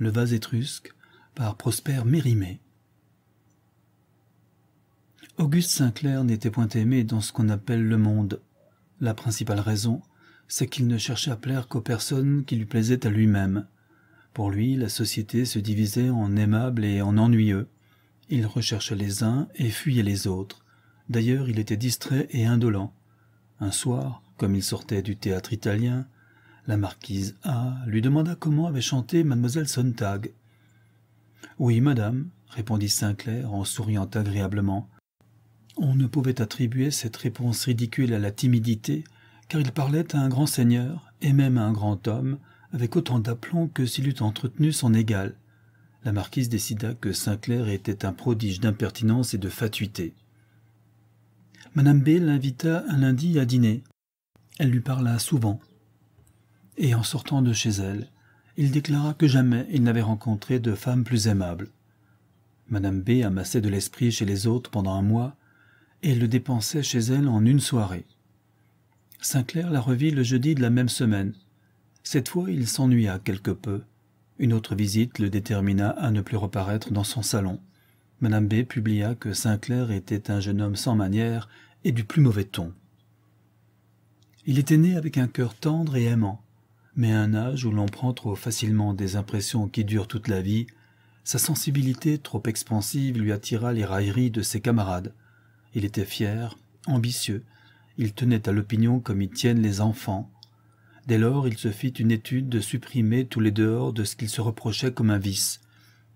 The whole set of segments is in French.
Le vase étrusque par Prosper Mérimée. Auguste Sinclair n'était point aimé dans ce qu'on appelle le monde. La principale raison, c'est qu'il ne cherchait à plaire qu'aux personnes qui lui plaisaient à lui-même. Pour lui, la société se divisait en aimables et en ennuyeux. Il recherchait les uns et fuyait les autres. D'ailleurs, il était distrait et indolent. Un soir, comme il sortait du théâtre italien, la marquise A lui demanda comment avait chanté mademoiselle Sontag. Oui, madame, répondit Sinclair en souriant agréablement. On ne pouvait attribuer cette réponse ridicule à la timidité, car il parlait à un grand seigneur, et même à un grand homme, avec autant d'aplomb que s'il eût entretenu son égal. La marquise décida que Sinclair était un prodige d'impertinence et de fatuité. Madame B l'invita un lundi à dîner. Elle lui parla souvent, et en sortant de chez elle, il déclara que jamais il n'avait rencontré de femme plus aimable. Madame B amassait de l'esprit chez les autres pendant un mois et le dépensait chez elle en une soirée. Sinclair la revit le jeudi de la même semaine. Cette fois, il s'ennuya quelque peu. Une autre visite le détermina à ne plus reparaître dans son salon. Madame B publia que Sinclair était un jeune homme sans manières et du plus mauvais ton. Il était né avec un cœur tendre et aimant mais à un âge où l'on prend trop facilement des impressions qui durent toute la vie, sa sensibilité trop expansive lui attira les railleries de ses camarades. Il était fier, ambitieux, il tenait à l'opinion comme y tiennent les enfants. Dès lors, il se fit une étude de supprimer tous les dehors de ce qu'il se reprochait comme un vice.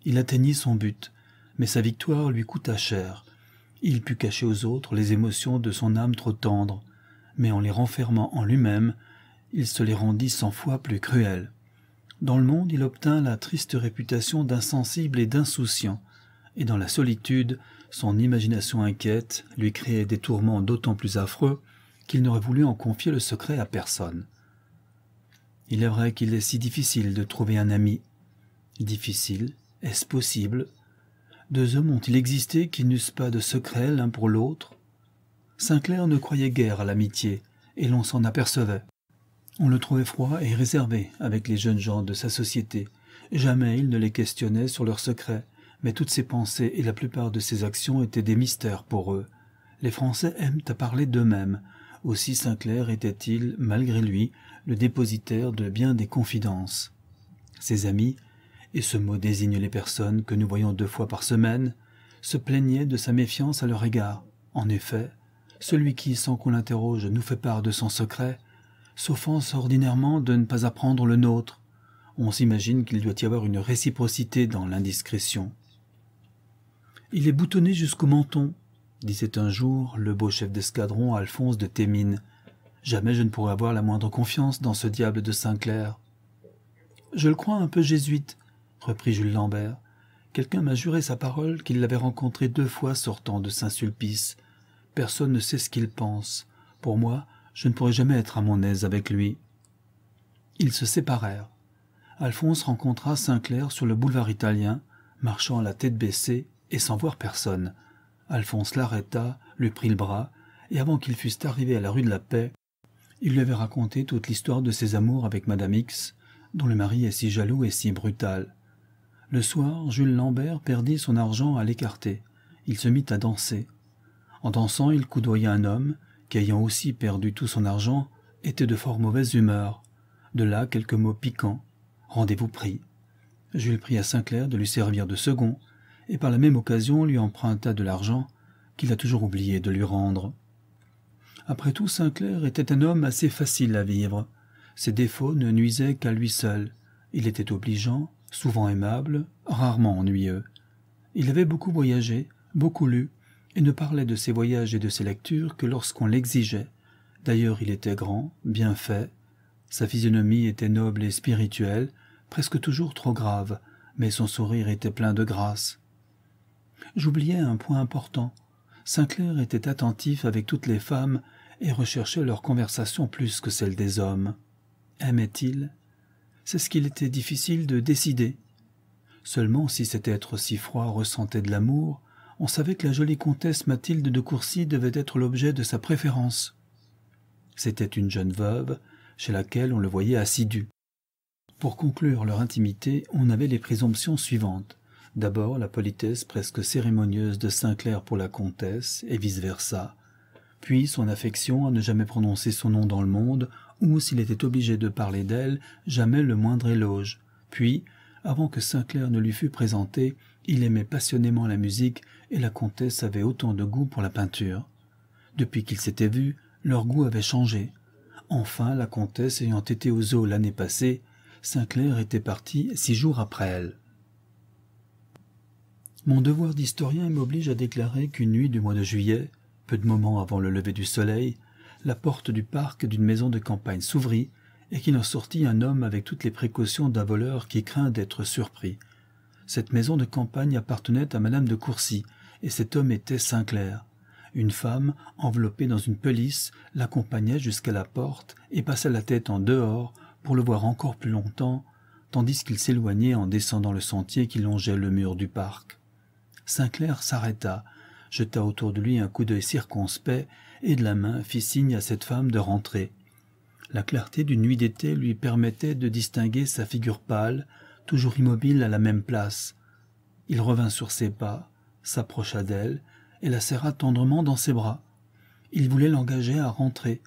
Il atteignit son but, mais sa victoire lui coûta cher. Il put cacher aux autres les émotions de son âme trop tendre, mais en les renfermant en lui-même, il se les rendit cent fois plus cruels. Dans le monde, il obtint la triste réputation d'insensible et d'insouciant, et dans la solitude, son imagination inquiète lui créait des tourments d'autant plus affreux qu'il n'aurait voulu en confier le secret à personne. Il est vrai qu'il est si difficile de trouver un ami. Difficile, est-ce possible Deux hommes ont-ils existé qui n'eussent pas de secret l'un pour l'autre Sinclair ne croyait guère à l'amitié, et l'on s'en apercevait. On le trouvait froid et réservé avec les jeunes gens de sa société. Jamais il ne les questionnait sur leurs secrets, mais toutes ses pensées et la plupart de ses actions étaient des mystères pour eux. Les Français aiment à parler d'eux-mêmes. Aussi Sinclair était-il, malgré lui, le dépositaire de bien des confidences. Ses amis, et ce mot désigne les personnes que nous voyons deux fois par semaine, se plaignaient de sa méfiance à leur égard. En effet, celui qui, sans qu'on l'interroge, nous fait part de son secret, s'offense ordinairement de ne pas apprendre le nôtre. On s'imagine qu'il doit y avoir une réciprocité dans l'indiscrétion. Il est boutonné jusqu'au menton, disait un jour le beau chef d'escadron Alphonse de Thémines. Jamais je ne pourrai avoir la moindre confiance dans ce diable de Saint-Clair. »« Je le crois un peu jésuite, reprit Jules Lambert. Quelqu'un m'a juré sa parole qu'il l'avait rencontré deux fois sortant de Saint-Sulpice. Personne ne sait ce qu'il pense. Pour moi, je ne pourrai jamais être à mon aise avec lui. Ils se séparèrent. Alphonse rencontra Sinclair sur le boulevard italien, marchant la tête baissée et sans voir personne. Alphonse l'arrêta, lui prit le bras, et avant qu'ils fussent arrivés à la rue de la Paix, il lui avait raconté toute l'histoire de ses amours avec Madame X, dont le mari est si jaloux et si brutal. Le soir, Jules Lambert perdit son argent à l'écarté. Il se mit à danser. En dansant, il coudoya un homme, ayant aussi perdu tout son argent, était de fort mauvaise humeur. De là quelques mots piquants. Rendez-vous pris. Jules prit à Sinclair de lui servir de second, et par la même occasion lui emprunta de l'argent qu'il a toujours oublié de lui rendre. Après tout, Sinclair était un homme assez facile à vivre. Ses défauts ne nuisaient qu'à lui seul. Il était obligeant, souvent aimable, rarement ennuyeux. Il avait beaucoup voyagé, beaucoup lu, et ne parlait de ses voyages et de ses lectures que lorsqu'on l'exigeait. D'ailleurs il était grand, bien fait, sa physionomie était noble et spirituelle, presque toujours trop grave, mais son sourire était plein de grâce. J'oubliais un point important. Sinclair était attentif avec toutes les femmes et recherchait leur conversation plus que celle des hommes. Aimait-il C'est ce qu'il était difficile de décider. Seulement si cet être si froid ressentait de l'amour, on savait que la jolie comtesse Mathilde de Courcy devait être l'objet de sa préférence. C'était une jeune veuve, chez laquelle on le voyait assidu. Pour conclure leur intimité, on avait les présomptions suivantes. D'abord, la politesse presque cérémonieuse de saint-clair pour la comtesse, et vice-versa. Puis, son affection à ne jamais prononcer son nom dans le monde, ou, s'il était obligé de parler d'elle, jamais le moindre éloge. Puis, avant que Sinclair ne lui fût présenté, il aimait passionnément la musique et la comtesse avait autant de goût pour la peinture. Depuis qu'ils s'étaient vus, leur goût avait changé. Enfin, la comtesse ayant été aux eaux l'année passée, saint-clair était parti six jours après elle. Mon devoir d'historien m'oblige à déclarer qu'une nuit du mois de juillet, peu de moments avant le lever du soleil, la porte du parc d'une maison de campagne s'ouvrit et qu'il en sortit un homme avec toutes les précautions d'un voleur qui craint d'être surpris. Cette maison de campagne appartenait à Madame de Courcy, et cet homme était Sinclair. Une femme, enveloppée dans une pelisse, l'accompagnait jusqu'à la porte et passa la tête en dehors pour le voir encore plus longtemps, tandis qu'il s'éloignait en descendant le sentier qui longeait le mur du parc. Sinclair s'arrêta, jeta autour de lui un coup d'œil circonspect et de la main fit signe à cette femme de rentrer. La clarté d'une nuit d'été lui permettait de distinguer sa figure pâle, toujours immobile à la même place. Il revint sur ses pas, s'approcha d'elle et la serra tendrement dans ses bras. Il voulait l'engager à rentrer,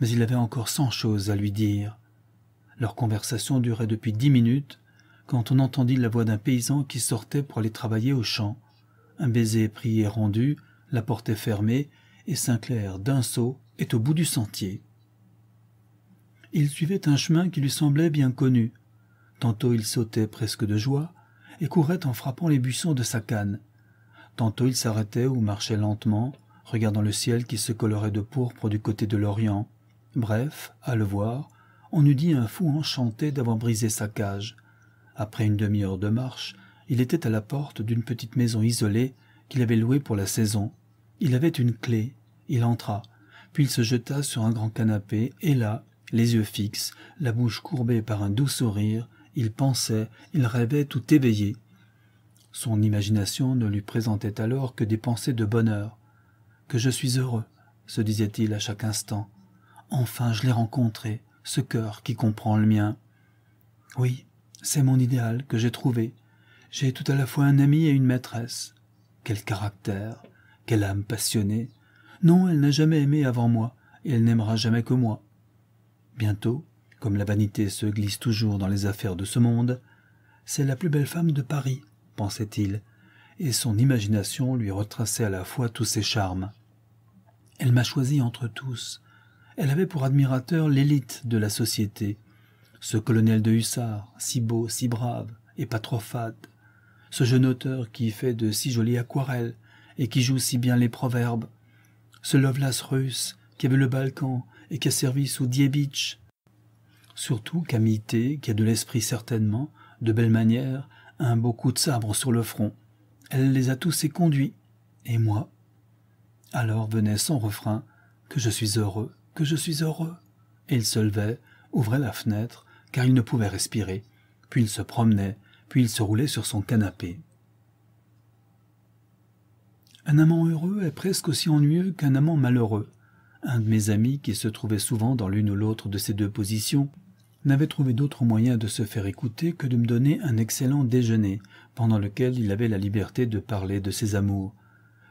mais il avait encore cent choses à lui dire. Leur conversation durait depuis dix minutes quand on entendit la voix d'un paysan qui sortait pour aller travailler au champ. Un baiser pris et rendu, la porte est fermée, et Sinclair, d'un saut, est au bout du sentier. Il suivait un chemin qui lui semblait bien connu. Tantôt il sautait presque de joie, et courait en frappant les buissons de sa canne. Tantôt il s'arrêtait ou marchait lentement, regardant le ciel qui se colorait de pourpre du côté de l'Orient. Bref, à le voir, on eût dit un fou enchanté d'avoir brisé sa cage. Après une demi-heure de marche, il était à la porte d'une petite maison isolée qu'il avait louée pour la saison. Il avait une clé. Il entra, puis il se jeta sur un grand canapé, et là, les yeux fixes, la bouche courbée par un doux sourire, il pensait, il rêvait tout éveillé. Son imagination ne lui présentait alors que des pensées de bonheur. Que je suis heureux, se disait-il à chaque instant. Enfin, je l'ai rencontré, ce cœur qui comprend le mien. Oui, c'est mon idéal que j'ai trouvé. J'ai tout à la fois un ami et une maîtresse. Quel caractère, quelle âme passionnée. Non, elle n'a jamais aimé avant moi, et elle n'aimera jamais que moi. Bientôt, comme la vanité se glisse toujours dans les affaires de ce monde, c'est la plus belle femme de Paris pensait-il, et son imagination lui retraçait à la fois tous ses charmes. Elle m'a choisi entre tous. Elle avait pour admirateur l'élite de la société, ce colonel de hussards, si beau, si brave, et pas trop fade, ce jeune auteur qui fait de si jolies aquarelles et qui joue si bien les proverbes, ce Lovelace russe qui avait le Balkan et qui a servi sous Diebitsch. Surtout Camille qui a de l'esprit certainement, de belles manières un beau coup de sabre sur le front. Elle les a tous éconduits. Et moi Alors venait sans refrain Que je suis heureux, que je suis heureux. Et il se levait, ouvrait la fenêtre, car il ne pouvait respirer. Puis il se promenait, puis il se roulait sur son canapé. Un amant heureux est presque aussi ennuyeux qu'un amant malheureux. Un de mes amis, qui se trouvait souvent dans l'une ou l'autre de ces deux positions, n'avait trouvé d'autre moyen de se faire écouter que de me donner un excellent déjeuner, pendant lequel il avait la liberté de parler de ses amours.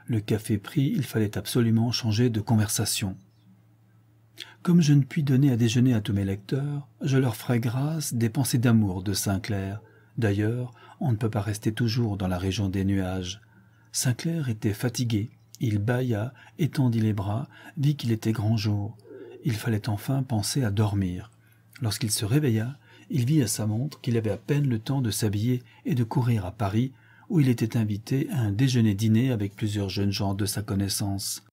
Le café pris, il fallait absolument changer de conversation. Comme je ne puis donner à déjeuner à tous mes lecteurs, je leur ferai grâce des pensées d'amour de Sinclair. D'ailleurs, on ne peut pas rester toujours dans la région des nuages. Sinclair était fatigué. Il bâilla, étendit les bras, vit qu'il était grand jour. Il fallait enfin penser à dormir. Lorsqu'il se réveilla, il vit à sa montre qu'il avait à peine le temps de s'habiller et de courir à Paris, où il était invité à un déjeuner-dîner avec plusieurs jeunes gens de sa connaissance.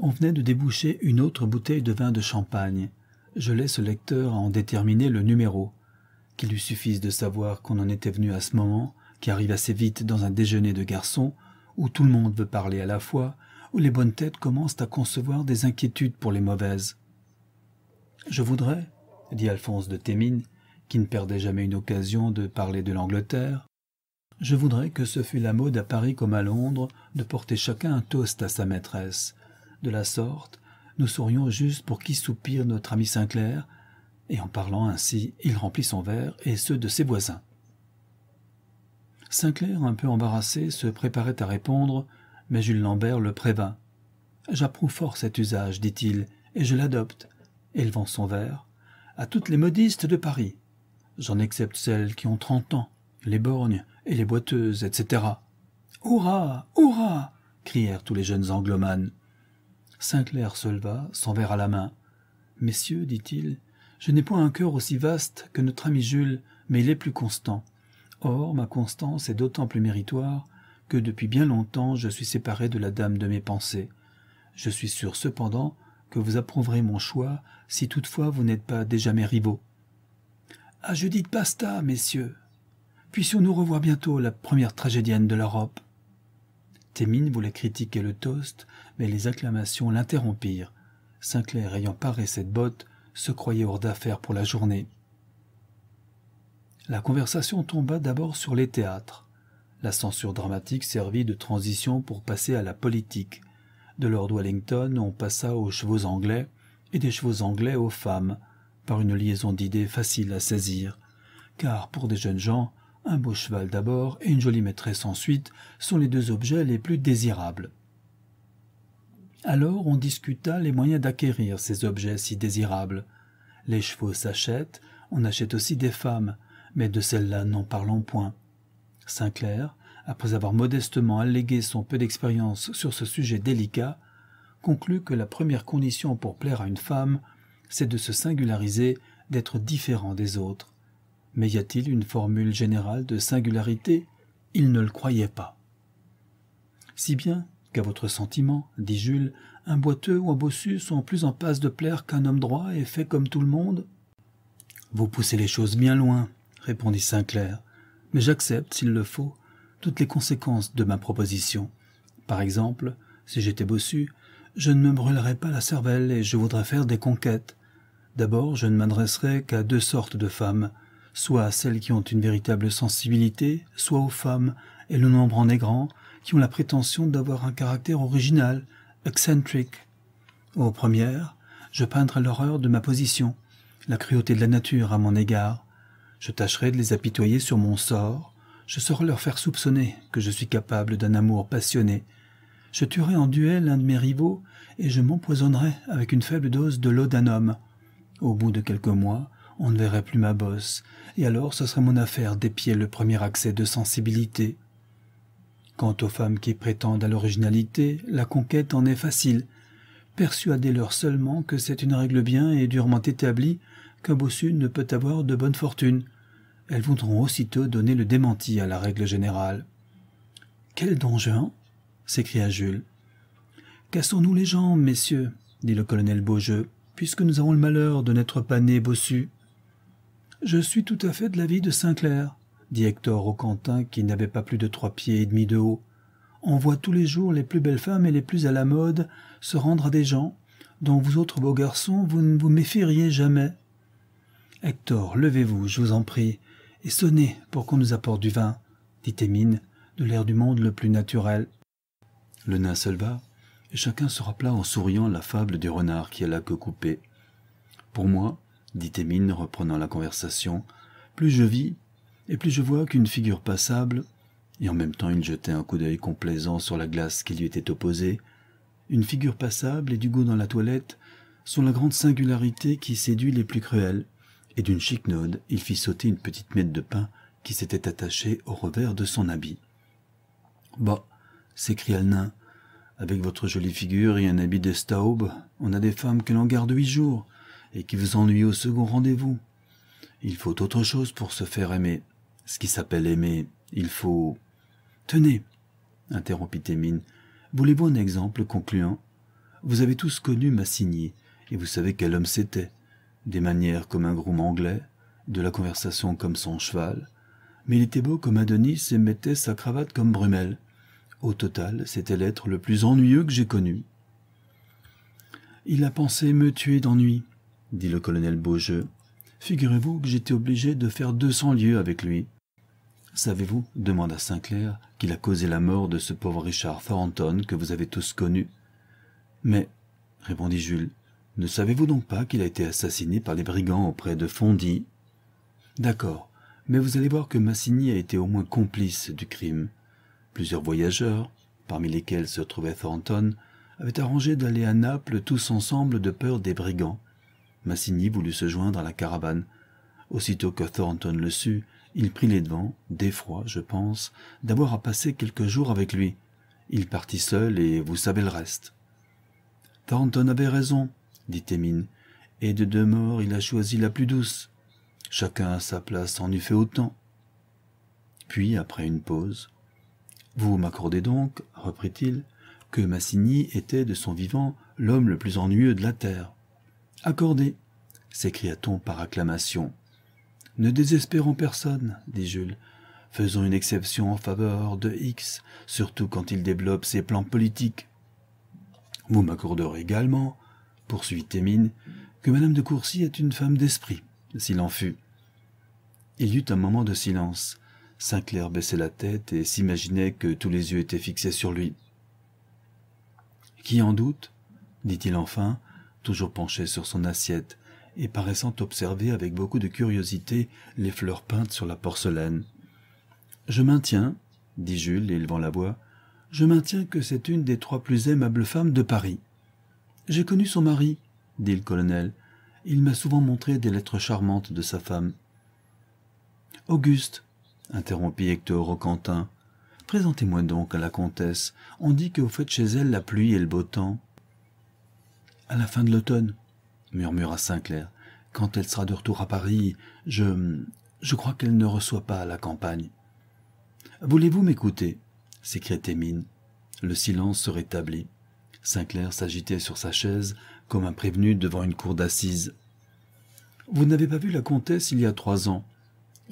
On venait de déboucher une autre bouteille de vin de champagne. Je laisse le lecteur à en déterminer le numéro. Qu'il lui suffise de savoir qu'on en était venu à ce moment, qui arrive assez vite dans un déjeuner de garçons, où tout le monde veut parler à la fois, où les bonnes têtes commencent à concevoir des inquiétudes pour les mauvaises. Je voudrais, dit Alphonse de Thémines, qui ne perdait jamais une occasion de parler de l'Angleterre, je voudrais que ce fût la mode à Paris comme à Londres de porter chacun un toast à sa maîtresse. De la sorte, nous saurions juste pour qui soupire notre ami Sinclair, et en parlant ainsi, il remplit son verre et ceux de ses voisins. Sinclair, un peu embarrassé, se préparait à répondre, mais Jules Lambert le prévint. J'approuve fort cet usage, dit-il, et je l'adopte. Élevant son verre, à toutes les modistes de Paris. J'en excepte celles qui ont trente ans, les borgnes et les boiteuses, etc. Hurrah Hurrah crièrent tous les jeunes anglomanes. Sinclair se leva, son verre à la main. Messieurs, dit-il, je n'ai point un cœur aussi vaste que notre ami Jules, mais il est plus constant. Or, ma constance est d'autant plus méritoire que depuis bien longtemps je suis séparé de la dame de mes pensées. Je suis sûr cependant que vous approuverez mon choix si toutefois vous n'êtes pas déjà mes rivaux. À ah, Judith pasta, messieurs. Puissions-nous revoir bientôt la première tragédienne de l'Europe Témine voulait critiquer le toast, mais les acclamations l'interrompirent. Sinclair ayant paré cette botte, se croyait hors d'affaires pour la journée. La conversation tomba d'abord sur les théâtres. La censure dramatique servit de transition pour passer à la politique. De Lord Wellington, on passa aux chevaux anglais, et des chevaux anglais aux femmes, par une liaison d'idées facile à saisir. Car pour des jeunes gens, un beau cheval d'abord et une jolie maîtresse ensuite sont les deux objets les plus désirables. Alors on discuta les moyens d'acquérir ces objets si désirables. Les chevaux s'achètent, on achète aussi des femmes, mais de celles-là n'en parlons point. Sinclair, après avoir modestement allégué son peu d'expérience sur ce sujet délicat, conclut que la première condition pour plaire à une femme, c'est de se singulariser, d'être différent des autres. Mais y a-t-il une formule générale de singularité Il ne le croyait pas. Si bien qu'à votre sentiment, dit Jules, un boiteux ou un bossu sont plus en passe de plaire qu'un homme droit et fait comme tout le monde Vous poussez les choses bien loin, répondit Sinclair, mais j'accepte, s'il le faut, toutes les conséquences de ma proposition. Par exemple, si j'étais bossu, je ne me brûlerais pas la cervelle et je voudrais faire des conquêtes. D'abord, je ne m'adresserais qu'à deux sortes de femmes, soit à celles qui ont une véritable sensibilité, soit aux femmes, et le nombre en est grand, qui ont la prétention d'avoir un caractère original, excentrique. Aux premières, je peindrai l'horreur de ma position, la cruauté de la nature à mon égard. Je tâcherai de les apitoyer sur mon sort, je saurai leur faire soupçonner que je suis capable d'un amour passionné. Je tuerai en duel un de mes rivaux et je m'empoisonnerai avec une faible dose de l'eau d'un homme. Au bout de quelques mois, on ne verrait plus ma bosse, et alors ce serait mon affaire d'épier le premier accès de sensibilité. Quant aux femmes qui prétendent à l'originalité, la conquête en est facile. Persuadez-leur seulement que c'est une règle bien et durement établie qu'un bossu ne peut avoir de bonne fortune elles voudront aussitôt donner le démenti à la règle générale. Quel donjon hein s'écria Jules. Cassons-nous les jambes, messieurs, dit le colonel Beaujeu, puisque nous avons le malheur de n'être pas nés bossus. Je suis tout à fait de l'avis de Saint Clair, dit Hector au Quentin, qui n'avait pas plus de trois pieds et demi de haut. On voit tous les jours les plus belles femmes et les plus à la mode se rendre à des gens dont vous autres beaux garçons vous ne vous méfieriez jamais. Hector, levez-vous, je vous en prie, et sonnez pour qu'on nous apporte du vin, dit Émine, de l'air du monde le plus naturel. Le nain se leva, et chacun se rappela en souriant la fable du renard qui a que queue Pour moi, dit Émine, reprenant la conversation, plus je vis, et plus je vois qu'une figure passable, et en même temps il jetait un coup d'œil complaisant sur la glace qui lui était opposée, une figure passable et du goût dans la toilette sont la grande singularité qui séduit les plus cruels et d'une chiquenaude il fit sauter une petite miette de pain qui s'était attachée au revers de son habit. Bah, s'écria le nain, avec votre jolie figure et un habit de staub, on a des femmes que l'on garde huit jours et qui vous ennuient au second rendez-vous. Il faut autre chose pour se faire aimer. Ce qui s'appelle aimer, il faut... Tenez, interrompit Émine, voulez-vous un exemple concluant Vous avez tous connu Massigny, et vous savez quel homme c'était des manières comme un groom anglais, de la conversation comme son cheval, mais il était beau comme Adonis et mettait sa cravate comme Brummel. Au total, c'était l'être le plus ennuyeux que j'ai connu. Il a pensé me tuer d'ennui, dit le colonel Beaujeu. Figurez-vous que j'étais obligé de faire deux cents lieues avec lui. Savez-vous, demanda Sinclair, qu'il a causé la mort de ce pauvre Richard Thornton que vous avez tous connu. Mais, répondit Jules, ne savez-vous donc pas qu'il a été assassiné par les brigands auprès de Fondy D'accord, mais vous allez voir que Massigny a été au moins complice du crime. Plusieurs voyageurs, parmi lesquels se trouvait Thornton, avaient arrangé d'aller à Naples tous ensemble de peur des brigands. Massigny voulut se joindre à la caravane. Aussitôt que Thornton le sut, il prit les devants, d'effroi, je pense, d'avoir à passer quelques jours avec lui. Il partit seul et vous savez le reste. Thornton avait raison, dit et de deux morts il a choisi la plus douce. Chacun à sa place en eût fait autant. Puis, après une pause, Vous m'accordez donc, reprit-il, que Massigny était de son vivant l'homme le plus ennuyeux de la terre. Accordez s'écria-t-on par acclamation. Ne désespérons personne, dit Jules. Faisons une exception en faveur de X, surtout quand il développe ses plans politiques. Vous m'accorderez également poursuit Témine, que madame de Courcy est une femme d'esprit, s'il en fut. Il y eut un moment de silence. Sinclair baissait la tête et s'imaginait que tous les yeux étaient fixés sur lui. Qui en doute dit-il enfin, toujours penché sur son assiette et paraissant observer avec beaucoup de curiosité les fleurs peintes sur la porcelaine. Je maintiens, dit Jules, élevant la voix, je maintiens que c'est une des trois plus aimables femmes de Paris. J'ai connu son mari, dit le colonel. Il m'a souvent montré des lettres charmantes de sa femme. Auguste, interrompit Hector Roquentin. présentez-moi donc à la comtesse. On dit que vous faites chez elle la pluie et le beau temps. À la fin de l'automne, murmura Sinclair. Quand elle sera de retour à Paris, je. je crois qu'elle ne reçoit pas à la campagne. Voulez-vous m'écouter s'écria Témine. Le silence se rétablit. Sinclair s'agitait sur sa chaise comme un prévenu devant une cour d'assises. Vous n'avez pas vu la comtesse il y a trois ans.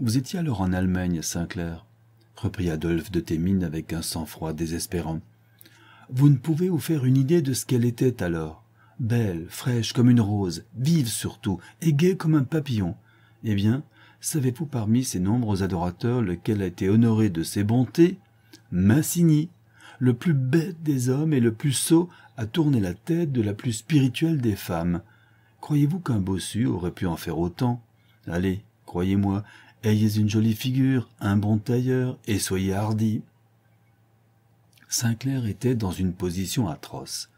Vous étiez alors en Allemagne, Sinclair, reprit Adolphe de Thémines avec un sang-froid désespérant. Vous ne pouvez vous faire une idée de ce qu'elle était alors. Belle, fraîche comme une rose, vive surtout, et gaie comme un papillon. Eh bien, savez-vous parmi ses nombreux adorateurs lequel a été honoré de ses bontés Massini, le plus bête des hommes et le plus sot à tourner la tête de la plus spirituelle des femmes. Croyez-vous qu'un bossu aurait pu en faire autant Allez, croyez-moi, ayez une jolie figure, un bon tailleur, et soyez hardi. Sinclair était dans une position atroce.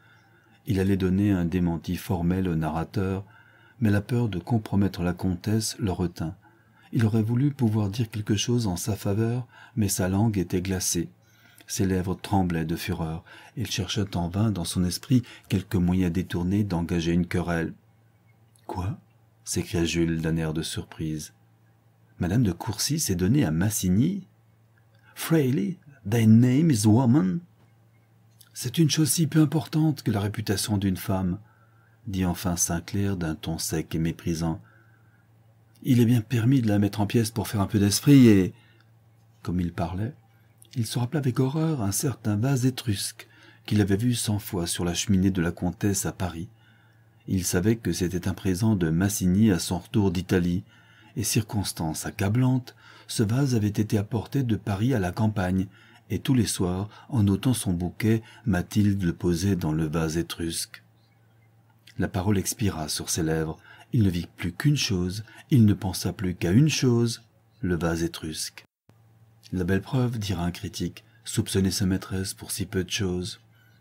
Il allait donner un démenti formel au narrateur, mais la peur de compromettre la comtesse le retint. Il aurait voulu pouvoir dire quelque chose en sa faveur, mais sa langue était glacée. Ses lèvres tremblaient de fureur. Il cherchait en vain dans son esprit quelque moyen détourné d'engager une querelle. Quoi s'écria Jules d'un air de surprise. Madame de Courcy s'est donnée à Massigny Freely, thy name is woman C'est une chose si peu importante que la réputation d'une femme, dit enfin Sinclair d'un ton sec et méprisant. Il est bien permis de la mettre en pièces pour faire un peu d'esprit et. Comme il parlait, il se rappela avec horreur un certain vase étrusque qu'il avait vu cent fois sur la cheminée de la comtesse à Paris. Il savait que c'était un présent de Massigny à son retour d'Italie, et circonstance accablante, ce vase avait été apporté de Paris à la campagne, et tous les soirs, en ôtant son bouquet, Mathilde le posait dans le vase étrusque. La parole expira sur ses lèvres. Il ne vit plus qu'une chose, il ne pensa plus qu'à une chose, le vase étrusque. La belle preuve, dira un critique, soupçonner sa maîtresse pour si peu de choses.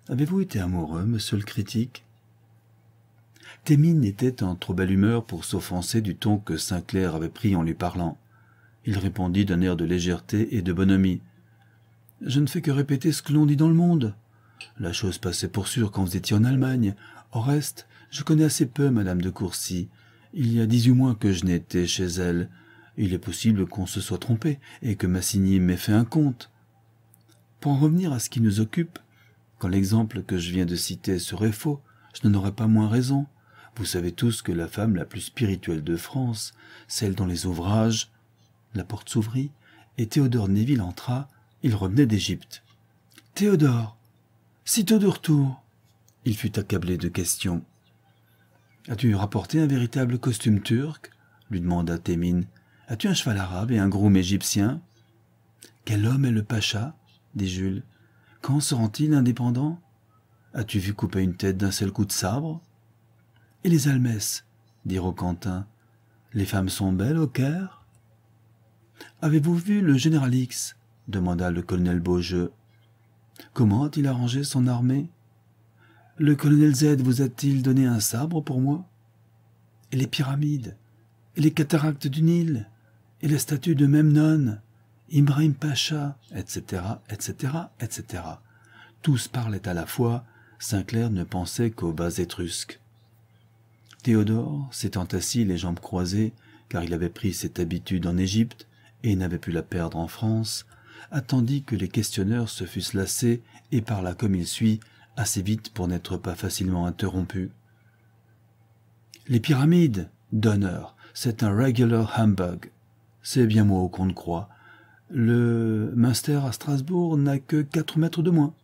Avez-vous été amoureux, monsieur le critique Thémine était en trop belle humeur pour s'offenser du ton que Sinclair avait pris en lui parlant. Il répondit d'un air de légèreté et de bonhomie. Je ne fais que répéter ce que l'on dit dans le monde. La chose passait pour sûre quand vous étiez en Allemagne. Au reste, je connais assez peu Madame de Courcy. Il y a dix-huit mois que je n'étais chez elle. Il est possible qu'on se soit trompé et que Massigny m'ait fait un compte. Pour en revenir à ce qui nous occupe, quand l'exemple que je viens de citer serait faux, je n'en aurais pas moins raison. Vous savez tous que la femme la plus spirituelle de France, celle dont les ouvrages... La porte s'ouvrit, et Théodore Neville entra, il revenait d'Égypte. Théodore Sitôt de retour Il fut accablé de questions. As-tu rapporté un véritable costume turc lui demanda Thémine. As-tu un cheval arabe et un groom égyptien Quel homme est le pacha dit Jules. Quand seront-ils indépendants As-tu vu couper une tête d'un seul coup de sabre Et les almesses dit Roquentin. Les femmes sont belles au Caire Avez-vous vu le général X demanda le colonel Beaujeu. Comment a-t-il arrangé son armée Le colonel Z vous a-t-il donné un sabre pour moi Et les pyramides Et les cataractes du Nil et les statue de Memnon, Ibrahim Pacha, etc., etc., etc. Tous parlaient à la fois, Sinclair ne pensait qu'aux bas étrusques. Théodore, s'étant assis les jambes croisées, car il avait pris cette habitude en Égypte et n'avait pu la perdre en France, attendit que les questionneurs se fussent lassés et parla comme il suit, assez vite pour n'être pas facilement interrompu. Les pyramides, d'honneur, c'est un regular humbug. C'est bien moi au compte croit. Le Münster à Strasbourg n'a que quatre mètres de moins.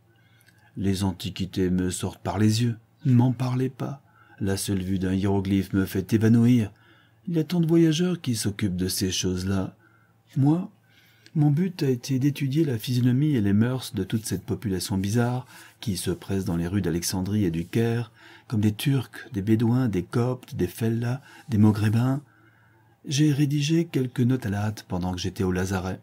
Les antiquités me sortent par les yeux. M'en parlez pas. La seule vue d'un hiéroglyphe me fait évanouir. Il y a tant de voyageurs qui s'occupent de ces choses-là. Moi, mon but a été d'étudier la physionomie et les mœurs de toute cette population bizarre qui se presse dans les rues d'Alexandrie et du Caire, comme des Turcs, des Bédouins, des Coptes, des Fellas, des Moghrébins, j'ai rédigé quelques notes à la hâte pendant que j'étais au lazaret.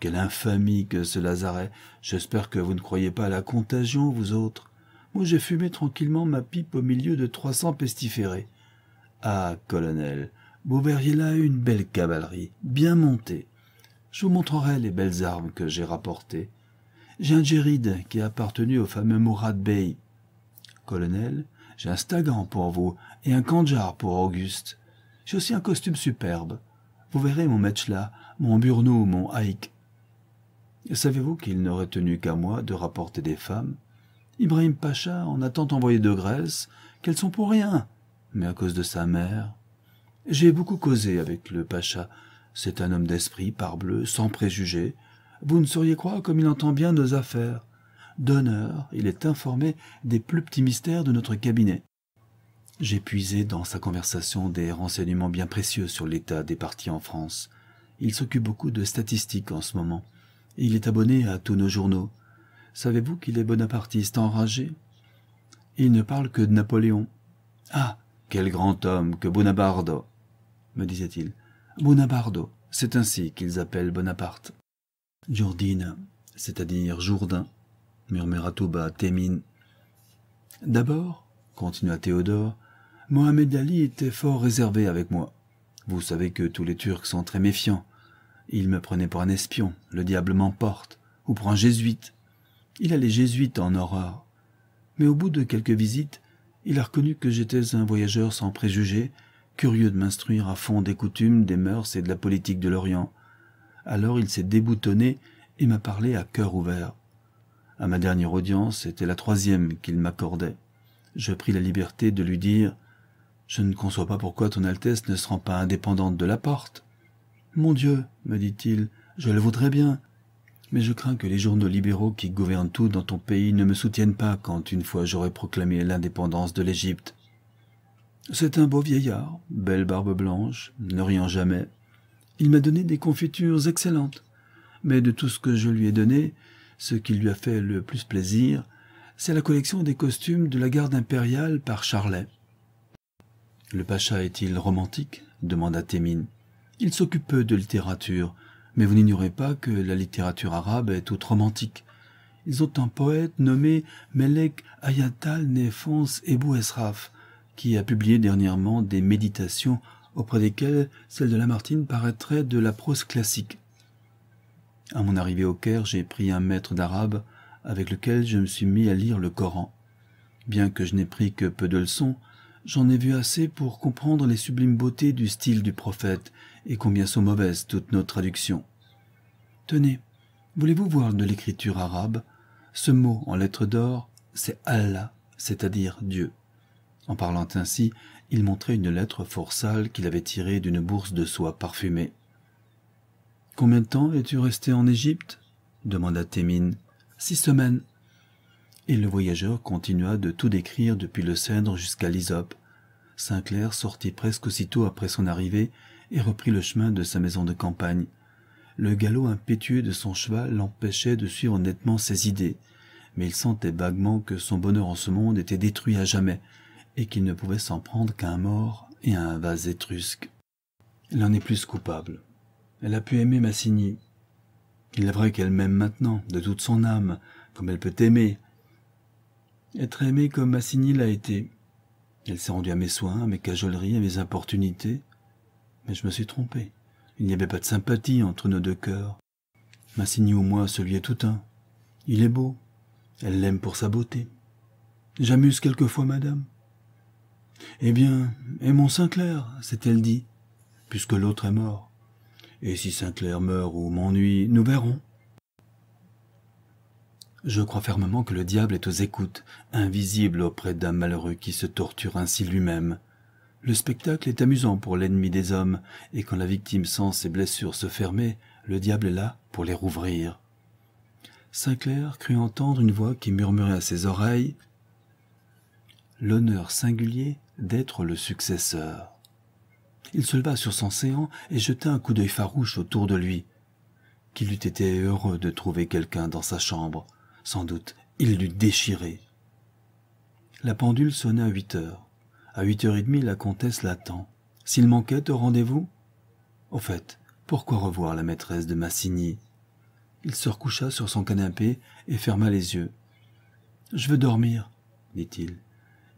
Quelle infamie que ce lazaret J'espère que vous ne croyez pas à la contagion, vous autres. Moi, j'ai fumé tranquillement ma pipe au milieu de trois cents pestiférés. Ah, colonel, vous verriez là une belle cavalerie, bien montée. Je vous montrerai les belles armes que j'ai rapportées. J'ai un djéride qui a appartenu au fameux Mourad Bey. Colonel, j'ai un stagan pour vous et un kanjar pour Auguste. J'ai aussi un costume superbe. Vous verrez mon Metchla, mon Burnou, mon Haïk. Savez-vous qu'il n'aurait tenu qu'à moi de rapporter des femmes Ibrahim Pacha en a tant envoyé de Grèce qu'elles sont pour rien, mais à cause de sa mère. J'ai beaucoup causé avec le Pacha. C'est un homme d'esprit, parbleu, sans préjugés. Vous ne sauriez croire comme il entend bien nos affaires. D'honneur, il est informé des plus petits mystères de notre cabinet. J'ai puisé dans sa conversation des renseignements bien précieux sur l'état des partis en France. Il s'occupe beaucoup de statistiques en ce moment. Il est abonné à tous nos journaux. Savez-vous qu'il est bonapartiste enragé Il ne parle que de Napoléon. Ah Quel grand homme que Bonabardo me disait-il. Bonabardo, c'est ainsi qu'ils appellent Bonaparte. Jourdine, c'est-à-dire Jourdain, murmura tout bas Thémine. D'abord, continua Théodore, Mohamed Ali était fort réservé avec moi. Vous savez que tous les Turcs sont très méfiants. Il me prenait pour un espion, le diable m'emporte, ou pour un jésuite. Il allait jésuite en horreur. Mais au bout de quelques visites, il a reconnu que j'étais un voyageur sans préjugés, curieux de m'instruire à fond des coutumes, des mœurs et de la politique de l'Orient. Alors il s'est déboutonné et m'a parlé à cœur ouvert. À ma dernière audience, c'était la troisième qu'il m'accordait. Je pris la liberté de lui dire je ne conçois pas pourquoi ton Altesse ne se rend pas indépendante de la porte. Mon Dieu, me dit-il, je le voudrais bien. Mais je crains que les journaux libéraux qui gouvernent tout dans ton pays ne me soutiennent pas quand une fois j'aurai proclamé l'indépendance de l'Égypte. C'est un beau vieillard, belle barbe blanche, ne riant jamais. Il m'a donné des confitures excellentes. Mais de tout ce que je lui ai donné, ce qui lui a fait le plus plaisir, c'est la collection des costumes de la garde impériale par Charlet. Le pacha est-il romantique demanda Témine. Il s'occupe peu de littérature, mais vous n'ignorez pas que la littérature arabe est toute romantique. Ils ont un poète nommé Melek Ayatal Nefons Ebou Esraf, qui a publié dernièrement des méditations auprès desquelles celle de Lamartine paraîtrait de la prose classique. À mon arrivée au Caire, j'ai pris un maître d'arabe avec lequel je me suis mis à lire le Coran. Bien que je n'ai pris que peu de leçons, j'en ai vu assez pour comprendre les sublimes beautés du style du prophète et combien sont mauvaises toutes nos traductions. Tenez, voulez-vous voir de l'écriture arabe Ce mot en lettres d'or, c'est Allah, c'est-à-dire Dieu. En parlant ainsi, il montrait une lettre fort sale qu'il avait tirée d'une bourse de soie parfumée. Combien de temps es-tu resté en Égypte demanda Témine. Six semaines, et le voyageur continua de tout décrire depuis le cèdre jusqu'à l'hysope. Sinclair sortit presque aussitôt après son arrivée et reprit le chemin de sa maison de campagne. Le galop impétueux de son cheval l'empêchait de suivre nettement ses idées, mais il sentait vaguement que son bonheur en ce monde était détruit à jamais, et qu'il ne pouvait s'en prendre qu'à un mort et à un vase étrusque. Elle en est plus coupable. Elle a pu aimer Massigny. Il est vrai qu'elle m'aime maintenant, de toute son âme, comme elle peut aimer, être aimée comme Massigny l'a été. Elle s'est rendue à mes soins, à mes cajoleries, à mes importunités. Mais je me suis trompé. Il n'y avait pas de sympathie entre nos deux cœurs. Massigny ou moi, celui est tout un. Il est beau. Elle l'aime pour sa beauté. J'amuse quelquefois madame. Eh bien, et Saint Clair, s'est-elle dit, puisque l'autre est mort. Et si Saint Clair meurt ou m'ennuie, nous verrons. Je crois fermement que le diable est aux écoutes, invisible auprès d'un malheureux qui se torture ainsi lui-même. Le spectacle est amusant pour l'ennemi des hommes, et quand la victime sent ses blessures se fermer, le diable est là pour les rouvrir. Sinclair crut entendre une voix qui murmurait à ses oreilles l'honneur singulier d'être le successeur. Il se leva sur son séant et jeta un coup d'œil farouche autour de lui. Qu'il eût été heureux de trouver quelqu'un dans sa chambre, sans doute, il l'eût déchiré. La pendule sonna à huit heures. À huit heures et demie, la comtesse l'attend. S'il manquait au rendez-vous Au fait, pourquoi revoir la maîtresse de Massigny Il se recoucha sur son canapé et ferma les yeux. Je veux dormir, dit-il.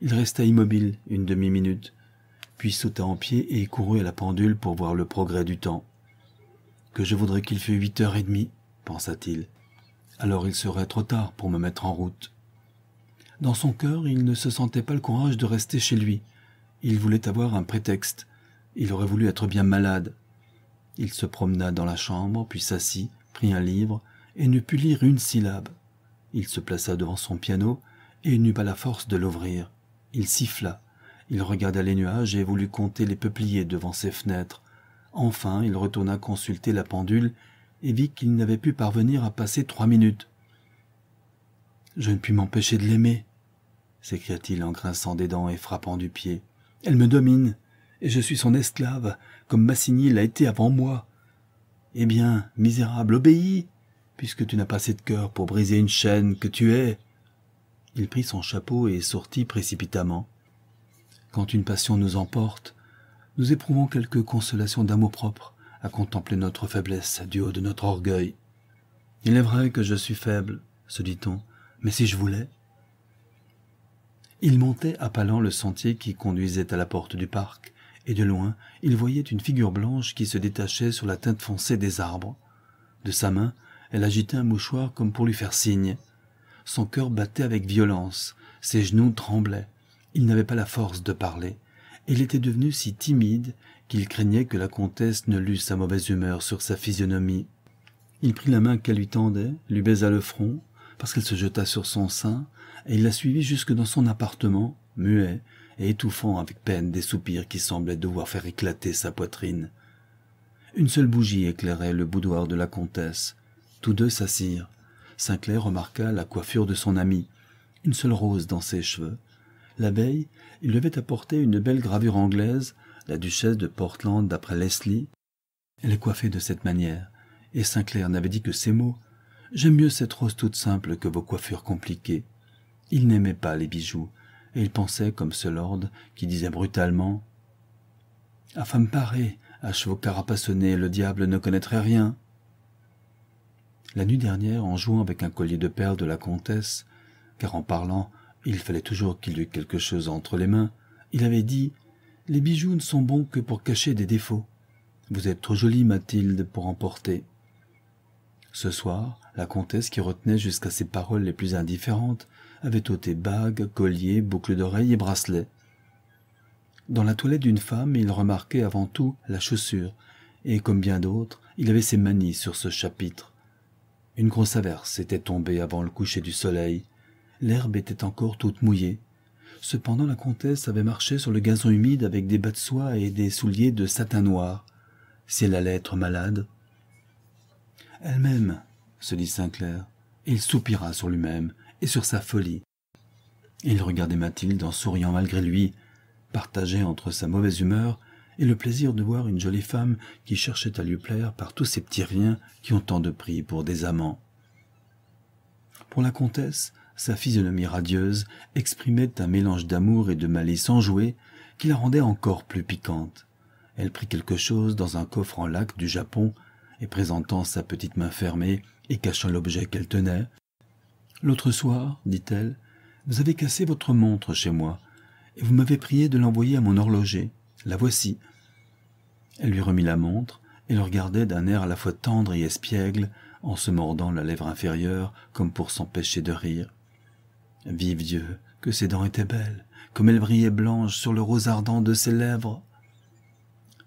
Il resta immobile une demi-minute, puis sauta en pied et courut à la pendule pour voir le progrès du temps. Que je voudrais qu'il fût huit heures et demie, pensa-t-il alors il serait trop tard pour me mettre en route. Dans son cœur, il ne se sentait pas le courage de rester chez lui. Il voulait avoir un prétexte. Il aurait voulu être bien malade. Il se promena dans la chambre, puis s'assit, prit un livre, et ne put lire une syllabe. Il se plaça devant son piano, et n'eut pas la force de l'ouvrir. Il siffla. Il regarda les nuages et voulut compter les peupliers devant ses fenêtres. Enfin, il retourna consulter la pendule et vit qu'il n'avait pu parvenir à passer trois minutes. Je ne puis m'empêcher de l'aimer, s'écria-t-il en grinçant des dents et frappant du pied. Elle me domine, et je suis son esclave, comme Massigny l'a été avant moi. Eh bien, misérable, obéis, puisque tu n'as pas assez de cœur pour briser une chaîne que tu es. Il prit son chapeau et sortit précipitamment. Quand une passion nous emporte, nous éprouvons quelque consolation d'amour-propre, à contempler notre faiblesse du haut de notre orgueil. Il est vrai que je suis faible, se dit-on, mais si je voulais. Il montait à le sentier qui conduisait à la porte du parc, et de loin, il voyait une figure blanche qui se détachait sur la teinte foncée des arbres. De sa main, elle agitait un mouchoir comme pour lui faire signe. Son cœur battait avec violence, ses genoux tremblaient. Il n'avait pas la force de parler. Il était devenu si timide qu'il craignait que la comtesse ne lût sa mauvaise humeur sur sa physionomie. Il prit la main qu'elle lui tendait, lui baisa le front, parce qu'elle se jeta sur son sein, et il la suivit jusque dans son appartement, muet, et étouffant avec peine des soupirs qui semblaient devoir faire éclater sa poitrine. Une seule bougie éclairait le boudoir de la comtesse. Tous deux s'assirent. Sinclair remarqua la coiffure de son ami, une seule rose dans ses cheveux. La veille, il devait apporter une belle gravure anglaise la duchesse de Portland d'après Leslie. Elle est coiffée de cette manière, et Sinclair n'avait dit que ces mots. J'aime mieux cette rose toute simple que vos coiffures compliquées. Il n'aimait pas les bijoux, et il pensait comme ce lord qui disait brutalement À femme parée, à chevaux carapassonnés, le diable ne connaîtrait rien. La nuit dernière, en jouant avec un collier de perles de la comtesse, car en parlant, il fallait toujours qu'il eût quelque chose entre les mains, il avait dit les bijoux ne sont bons que pour cacher des défauts. Vous êtes trop jolie, Mathilde, pour en porter. Ce soir, la comtesse, qui retenait jusqu'à ses paroles les plus indifférentes, avait ôté bagues, colliers, boucles d'oreilles et bracelets. Dans la toilette d'une femme, il remarquait avant tout la chaussure, et comme bien d'autres, il avait ses manies sur ce chapitre. Une grosse averse était tombée avant le coucher du soleil. L'herbe était encore toute mouillée. Cependant la comtesse avait marché sur le gazon humide avec des bas de soie et des souliers de satin noir. Si elle allait être malade. Elle-même, se dit Sinclair, il soupira sur lui-même et sur sa folie. Il regardait Mathilde en souriant malgré lui, partagé entre sa mauvaise humeur et le plaisir de voir une jolie femme qui cherchait à lui plaire par tous ces petits riens qui ont tant de prix pour des amants. Pour la comtesse, sa physionomie radieuse exprimait un mélange d'amour et de malice enjouée qui la rendait encore plus piquante. Elle prit quelque chose dans un coffre en lac du Japon et présentant sa petite main fermée et cachant l'objet qu'elle tenait. L'autre soir, dit-elle, vous avez cassé votre montre chez moi et vous m'avez prié de l'envoyer à mon horloger. La voici. Elle lui remit la montre et le regardait d'un air à la fois tendre et espiègle en se mordant la lèvre inférieure comme pour s'empêcher de rire. Vive Dieu, que ses dents étaient belles, comme elles brillaient blanches sur le rose ardent de ses lèvres.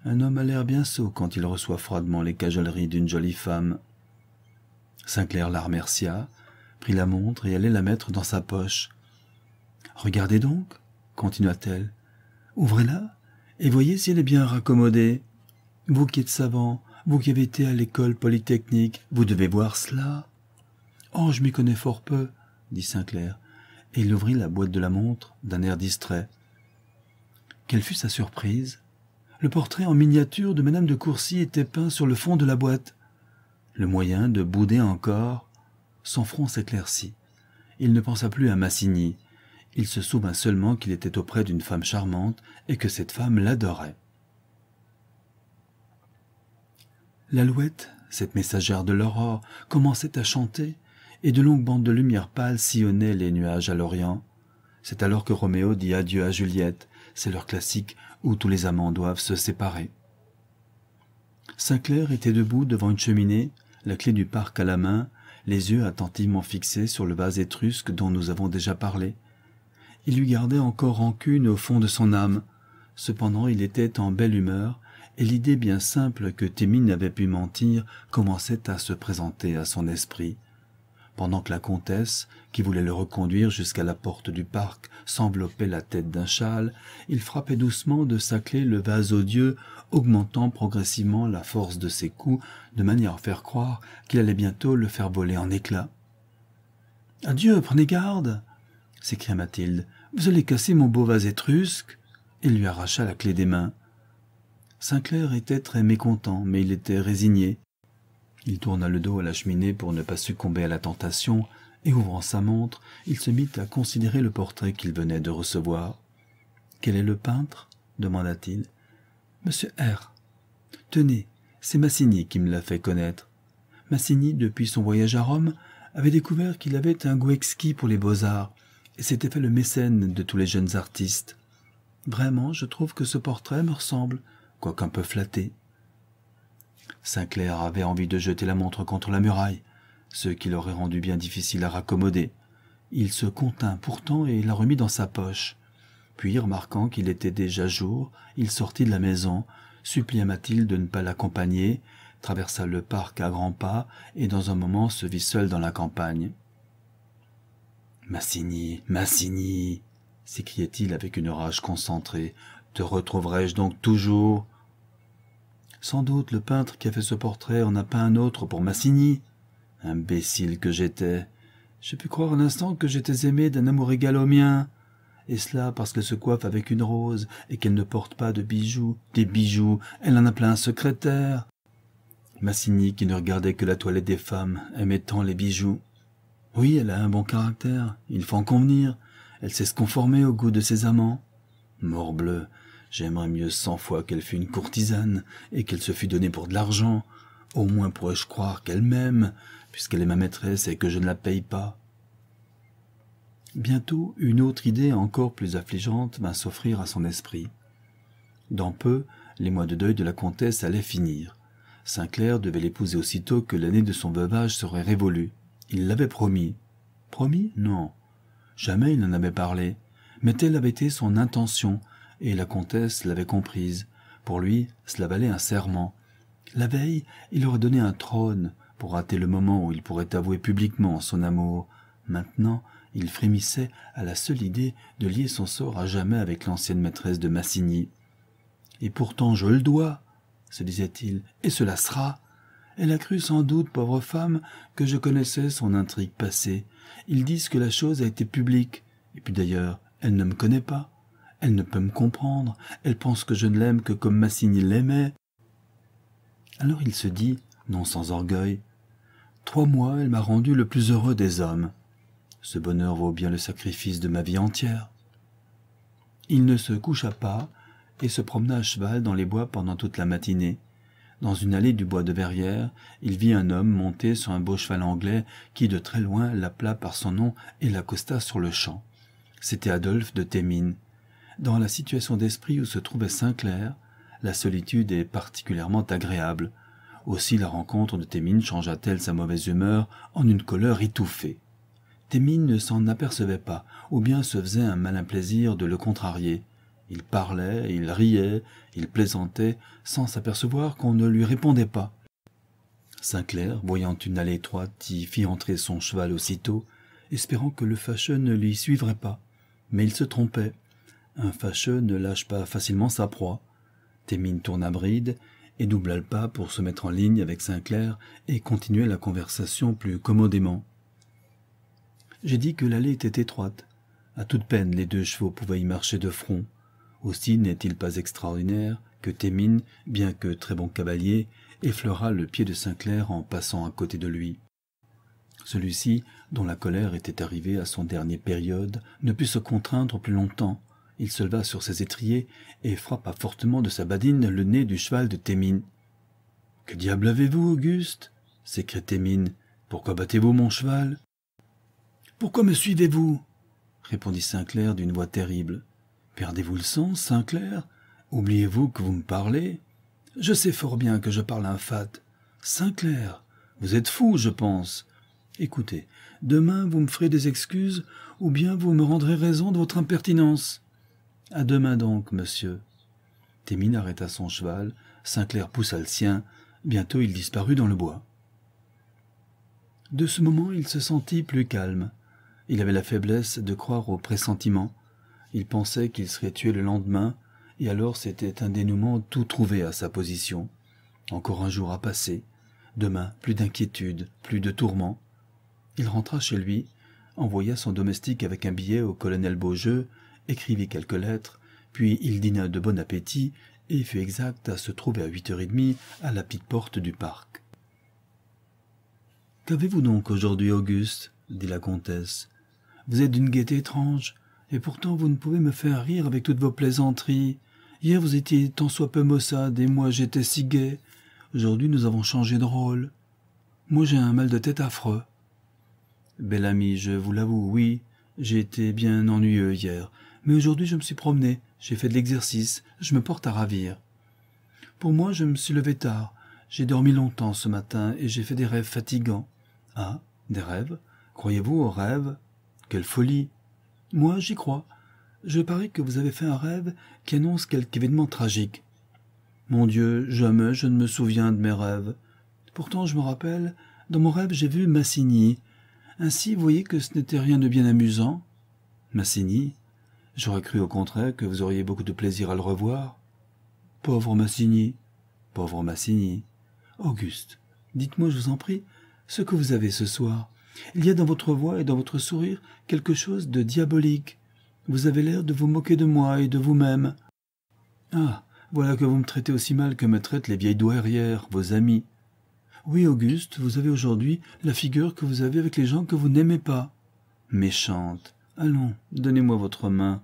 Un homme a l'air bien sot quand il reçoit froidement les cajoleries d'une jolie femme. Sinclair la remercia, prit la montre et allait la mettre dans sa poche. Regardez donc, continua-t-elle, ouvrez-la et voyez si elle est bien raccommodée. Vous qui êtes savant, vous qui avez été à l'école polytechnique, vous devez voir cela. Oh, je m'y connais fort peu, dit Sinclair et il ouvrit la boîte de la montre d'un air distrait. Quelle fut sa surprise Le portrait en miniature de Madame de Courcy était peint sur le fond de la boîte. Le moyen de bouder encore, son front s'éclaircit. Il ne pensa plus à Massigny. Il se souvint seulement qu'il était auprès d'une femme charmante et que cette femme l'adorait. L'alouette, cette messagère de l'aurore, commençait à chanter et de longues bandes de lumière pâle sillonnaient les nuages à l'Orient. C'est alors que Roméo dit adieu à Juliette, c'est l'heure classique où tous les amants doivent se séparer. Sinclair était debout devant une cheminée, la clé du parc à la main, les yeux attentivement fixés sur le vase étrusque dont nous avons déjà parlé. Il lui gardait encore rancune au fond de son âme. Cependant, il était en belle humeur, et l'idée bien simple que Témine n'avait pu mentir commençait à se présenter à son esprit pendant que la comtesse, qui voulait le reconduire jusqu'à la porte du parc, s'enveloppait la tête d'un châle, il frappait doucement de sa clé le vase odieux, augmentant progressivement la force de ses coups, de manière à faire croire qu'il allait bientôt le faire voler en éclats. « Adieu, prenez garde !» s'écria Mathilde. « Vous allez casser mon beau vase étrusque !» Il lui arracha la clé des mains. Sinclair était très mécontent, mais il était résigné. Il tourna le dos à la cheminée pour ne pas succomber à la tentation, et ouvrant sa montre, il se mit à considérer le portrait qu'il venait de recevoir. Quel est le peintre demanda-t-il. Monsieur R. Tenez, c'est Massigny qui me l'a fait connaître. Massigny, depuis son voyage à Rome, avait découvert qu'il avait un goût exquis pour les beaux-arts, et s'était fait le mécène de tous les jeunes artistes. Vraiment, je trouve que ce portrait me ressemble, quoiqu'un peu flatté. Sinclair avait envie de jeter la montre contre la muraille, ce qui l'aurait rendu bien difficile à raccommoder. Il se contint pourtant et la remit dans sa poche. Puis, remarquant qu'il était déjà jour, il sortit de la maison, supplia Mathilde de ne pas l'accompagner, traversa le parc à grands pas et dans un moment se vit seul dans la campagne. Massigny, Massigny s'écriait-il avec une rage concentrée, te retrouverai-je donc toujours sans doute le peintre qui a fait ce portrait en a peint un autre pour Massigny. Imbécile que j'étais. J'ai pu croire un instant que j'étais aimé d'un amour égal au mien. Et cela parce qu'elle se coiffe avec une rose et qu'elle ne porte pas de bijoux. Des bijoux, elle en a plein un secrétaire. Massigny, qui ne regardait que la toilette des femmes, aimait tant les bijoux. Oui, elle a un bon caractère, il faut en convenir. Elle sait se conformer au goût de ses amants. Morbleu, J'aimerais mieux cent fois qu'elle fût une courtisane, et qu'elle se fût donnée pour de l'argent. Au moins pourrais-je croire qu'elle m'aime, puisqu'elle est ma maîtresse et que je ne la paye pas. Bientôt, une autre idée encore plus affligeante vint s'offrir à son esprit. Dans peu, les mois de deuil de la comtesse allaient finir. Saint-Clair devait l'épouser aussitôt que l'année de son veuvage serait révolue. Il l'avait promis. Promis Non. Jamais il n'en avait parlé. Mais telle avait été son intention, et la comtesse l'avait comprise. Pour lui, cela valait un serment. La veille, il aurait donné un trône pour rater le moment où il pourrait avouer publiquement son amour. Maintenant, il frémissait à la seule idée de lier son sort à jamais avec l'ancienne maîtresse de Massigny. Et pourtant je le dois, se disait-il, et cela sera. Elle a cru sans doute, pauvre femme, que je connaissais son intrigue passée. Ils disent que la chose a été publique, et puis d'ailleurs, elle ne me connaît pas. Elle ne peut me comprendre, elle pense que je ne l'aime que comme Massigny l'aimait. Alors il se dit, non sans orgueil, Trois mois, elle m'a rendu le plus heureux des hommes. Ce bonheur vaut bien le sacrifice de ma vie entière. Il ne se coucha pas et se promena à cheval dans les bois pendant toute la matinée. Dans une allée du bois de Verrières, il vit un homme monté sur un beau cheval anglais qui de très loin l'appela par son nom et l'accosta sur le champ. C'était Adolphe de Thémines. Dans la situation d'esprit où se trouvait Sinclair, la solitude est particulièrement agréable. Aussi la rencontre de Témine changea-t-elle sa mauvaise humeur en une colère étouffée. Témine ne s'en apercevait pas, ou bien se faisait un malin plaisir de le contrarier. Il parlait, il riait, il plaisantait, sans s'apercevoir qu'on ne lui répondait pas. Sinclair, voyant une allée étroite, y fit entrer son cheval aussitôt, espérant que le fâcheux ne l'y suivrait pas. Mais il se trompait. Un fâcheux ne lâche pas facilement sa proie. Témine tourna bride et doubla le pas pour se mettre en ligne avec Sinclair et continuer la conversation plus commodément. J'ai dit que l'allée était étroite. À toute peine les deux chevaux pouvaient y marcher de front. Aussi n'est-il pas extraordinaire que Témine, bien que très bon cavalier, effleura le pied de Sinclair en passant à côté de lui. Celui-ci, dont la colère était arrivée à son dernier période, ne put se contraindre plus longtemps. Il se leva sur ses étriers et frappa fortement de sa badine le nez du cheval de Thémine. Que diable avez-vous, Auguste s'écria Thémine. Pourquoi battez-vous mon cheval Pourquoi me suivez-vous répondit Sinclair d'une voix terrible. Perdez-vous le sens, Sinclair Oubliez-vous que vous me parlez Je sais fort bien que je parle un fat. Sinclair, vous êtes fou, je pense. Écoutez, demain vous me ferez des excuses, ou bien vous me rendrez raison de votre impertinence. À demain donc, monsieur. Témine arrêta son cheval, Sinclair poussa le sien, bientôt il disparut dans le bois. De ce moment, il se sentit plus calme. Il avait la faiblesse de croire aux pressentiments. Il pensait qu'il serait tué le lendemain, et alors c'était un dénouement tout trouvé à sa position. Encore un jour à passer. Demain, plus d'inquiétude, plus de tourments. Il rentra chez lui, envoya son domestique avec un billet au colonel Beaujeu écrivit quelques lettres, puis il dîna de bon appétit et fut exact à se trouver à huit heures et demie à la petite porte du parc. Qu'avez-vous donc aujourd'hui, Auguste dit la comtesse. Vous êtes d'une gaieté étrange, et pourtant vous ne pouvez me faire rire avec toutes vos plaisanteries. Hier vous étiez tant soit peu maussade, et moi j'étais si gai. Aujourd'hui nous avons changé de rôle. Moi j'ai un mal de tête affreux. Belle amie, je vous l'avoue, oui, j'ai été bien ennuyeux hier mais aujourd'hui je me suis promené, j'ai fait de l'exercice, je me porte à ravir. Pour moi, je me suis levé tard, j'ai dormi longtemps ce matin et j'ai fait des rêves fatigants. Ah, des rêves Croyez-vous aux rêves Quelle folie Moi, j'y crois. Je parie que vous avez fait un rêve qui annonce quelque événement tragique. Mon Dieu, jamais je ne me souviens de mes rêves. Pourtant, je me rappelle, dans mon rêve, j'ai vu Massigny. Ainsi, vous voyez que ce n'était rien de bien amusant. Massigny J'aurais cru au contraire que vous auriez beaucoup de plaisir à le revoir. Pauvre Massigny. Pauvre Massigny. Auguste, dites-moi, je vous en prie, ce que vous avez ce soir. Il y a dans votre voix et dans votre sourire quelque chose de diabolique. Vous avez l'air de vous moquer de moi et de vous-même. Ah, voilà que vous me traitez aussi mal que me traitent les vieilles douairières, vos amis. Oui, Auguste, vous avez aujourd'hui la figure que vous avez avec les gens que vous n'aimez pas. Méchante. Allons, donnez-moi votre main.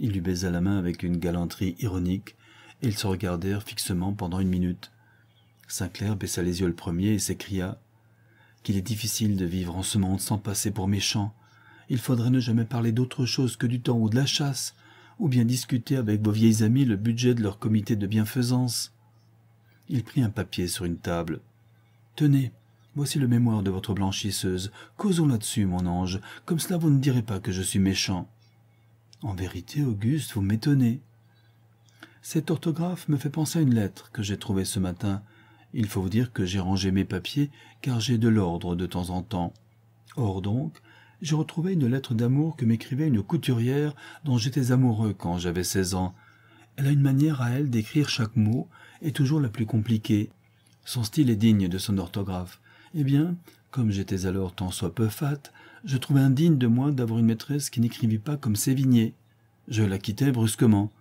Il lui baisa la main avec une galanterie ironique, et ils se regardèrent fixement pendant une minute. Sinclair baissa les yeux le premier et s'écria Qu'il est difficile de vivre en ce monde sans passer pour méchant. Il faudrait ne jamais parler d'autre chose que du temps ou de la chasse, ou bien discuter avec vos vieilles amies le budget de leur comité de bienfaisance. Il prit un papier sur une table. Tenez, voici le mémoire de votre blanchisseuse. Causons là-dessus, mon ange, comme cela vous ne direz pas que je suis méchant. En vérité, Auguste, vous m'étonnez. Cette orthographe me fait penser à une lettre que j'ai trouvée ce matin. Il faut vous dire que j'ai rangé mes papiers, car j'ai de l'ordre de temps en temps. Or donc, j'ai retrouvé une lettre d'amour que m'écrivait une couturière dont j'étais amoureux quand j'avais seize ans. Elle a une manière à elle d'écrire chaque mot, et toujours la plus compliquée. Son style est digne de son orthographe. Eh bien, comme j'étais alors tant soit peu fat, je trouvais indigne de moi d'avoir une maîtresse qui n'écrivit pas comme Sévigné. Je la quittai brusquement.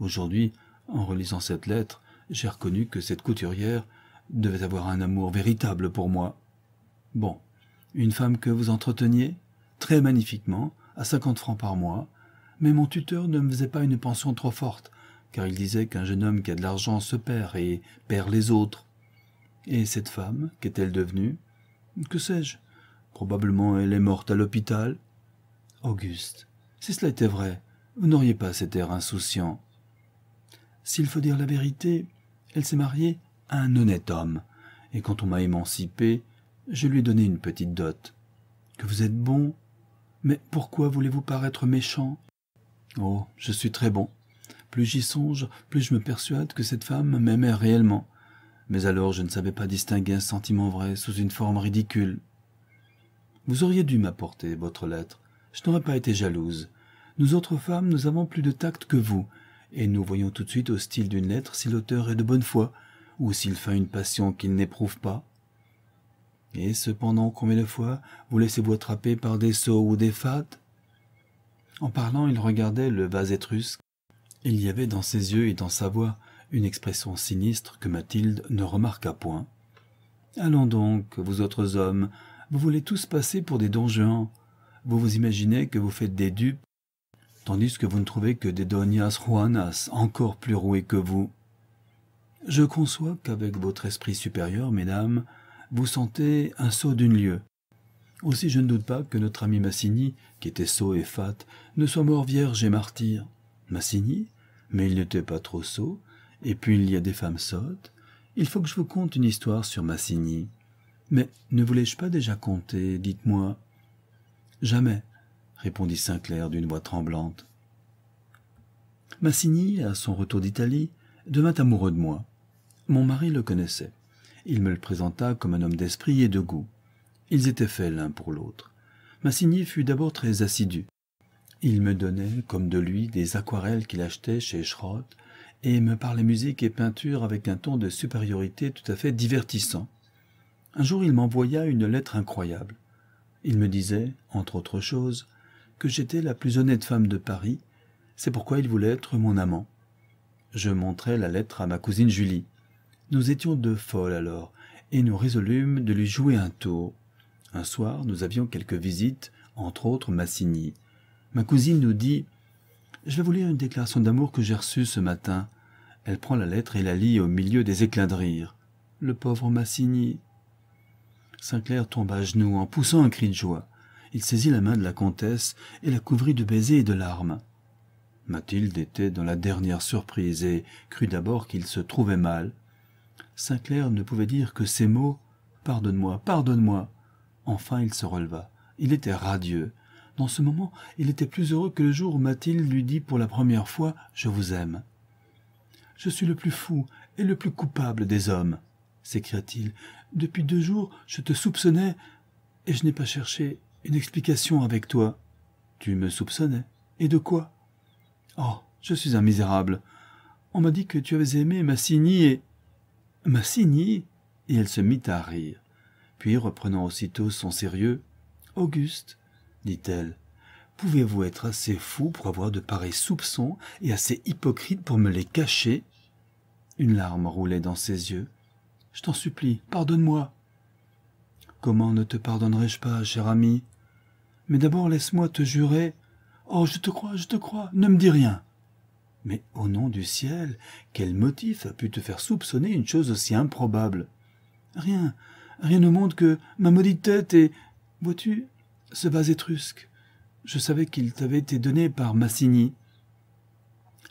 Aujourd'hui, en relisant cette lettre, j'ai reconnu que cette couturière devait avoir un amour véritable pour moi. Bon, une femme que vous entreteniez, très magnifiquement, à cinquante francs par mois, mais mon tuteur ne me faisait pas une pension trop forte, car il disait qu'un jeune homme qui a de l'argent se perd et perd les autres. Et cette femme, qu'est-elle devenue que sais-je Probablement elle est morte à l'hôpital. Auguste, si cela était vrai, vous n'auriez pas cet air insouciant. S'il faut dire la vérité, elle s'est mariée à un honnête homme, et quand on m'a émancipé, je lui ai donné une petite dot. Que vous êtes bon, mais pourquoi voulez-vous paraître méchant Oh, je suis très bon. Plus j'y songe, plus je me persuade que cette femme m'aimait réellement mais alors je ne savais pas distinguer un sentiment vrai sous une forme ridicule. Vous auriez dû m'apporter votre lettre. Je n'aurais pas été jalouse. Nous autres femmes, nous avons plus de tact que vous, et nous voyons tout de suite au style d'une lettre si l'auteur est de bonne foi, ou s'il feint une passion qu'il n'éprouve pas. Et cependant, combien de fois vous laissez-vous attraper par des sots ou des fades En parlant, il regardait le vase étrusque. Il y avait dans ses yeux et dans sa voix une expression sinistre que Mathilde ne remarqua point. Allons donc, vous autres hommes, vous voulez tous passer pour des donjons. Vous vous imaginez que vous faites des dupes, tandis que vous ne trouvez que des donias juanas encore plus roués que vous. Je conçois qu'avec votre esprit supérieur, mesdames, vous sentez un saut d'une lieue. Aussi je ne doute pas que notre ami Massini, qui était sot et fat, ne soit mort vierge et martyr. Massini Mais il n'était pas trop sot, et puis il y a des femmes sottes, il faut que je vous conte une histoire sur Massigny. Mais ne vous l'ai-je pas déjà conté, dites-moi Jamais, répondit Sinclair d'une voix tremblante. Massigny, à son retour d'Italie, devint amoureux de moi. Mon mari le connaissait. Il me le présenta comme un homme d'esprit et de goût. Ils étaient faits l'un pour l'autre. Massigny fut d'abord très assidu. Il me donnait, comme de lui, des aquarelles qu'il achetait chez Schrott et me parlait musique et peinture avec un ton de supériorité tout à fait divertissant. Un jour il m'envoya une lettre incroyable. Il me disait, entre autres choses, que j'étais la plus honnête femme de Paris, c'est pourquoi il voulait être mon amant. Je montrai la lettre à ma cousine Julie. Nous étions deux folles alors, et nous résolûmes de lui jouer un tour. Un soir, nous avions quelques visites, entre autres Massigny. Ma cousine nous dit Je vais vous lire une déclaration d'amour que j'ai reçue ce matin. Elle prend la lettre et la lit au milieu des éclats de rire. Le pauvre Massini. Sinclair tomba à genoux en poussant un cri de joie. Il saisit la main de la comtesse et la couvrit de baisers et de larmes. Mathilde était dans la dernière surprise et crut d'abord qu'il se trouvait mal. Sinclair ne pouvait dire que ces mots Pardonne-moi, pardonne-moi. Enfin il se releva. Il était radieux. Dans ce moment, il était plus heureux que le jour où Mathilde lui dit pour la première fois Je vous aime je suis le plus fou et le plus coupable des hommes, s'écria-t-il. Depuis deux jours, je te soupçonnais et je n'ai pas cherché une explication avec toi. Tu me soupçonnais. Et de quoi Oh, je suis un misérable. On m'a dit que tu avais aimé Massigny et. Massigny Et elle se mit à rire. Puis, reprenant aussitôt son sérieux, Auguste, dit-elle, Pouvez-vous être assez fou pour avoir de pareils soupçons et assez hypocrite pour me les cacher Une larme roulait dans ses yeux. Je t'en supplie, pardonne-moi. Comment ne te pardonnerai-je pas, cher ami Mais d'abord laisse-moi te jurer. Oh, je te crois, je te crois, ne me dis rien. Mais au nom du ciel, quel motif a pu te faire soupçonner une chose aussi improbable Rien, rien ne montre que ma maudite tête et. Vois-tu, ce vase étrusque, je savais qu'il t'avait été donné par Massigny.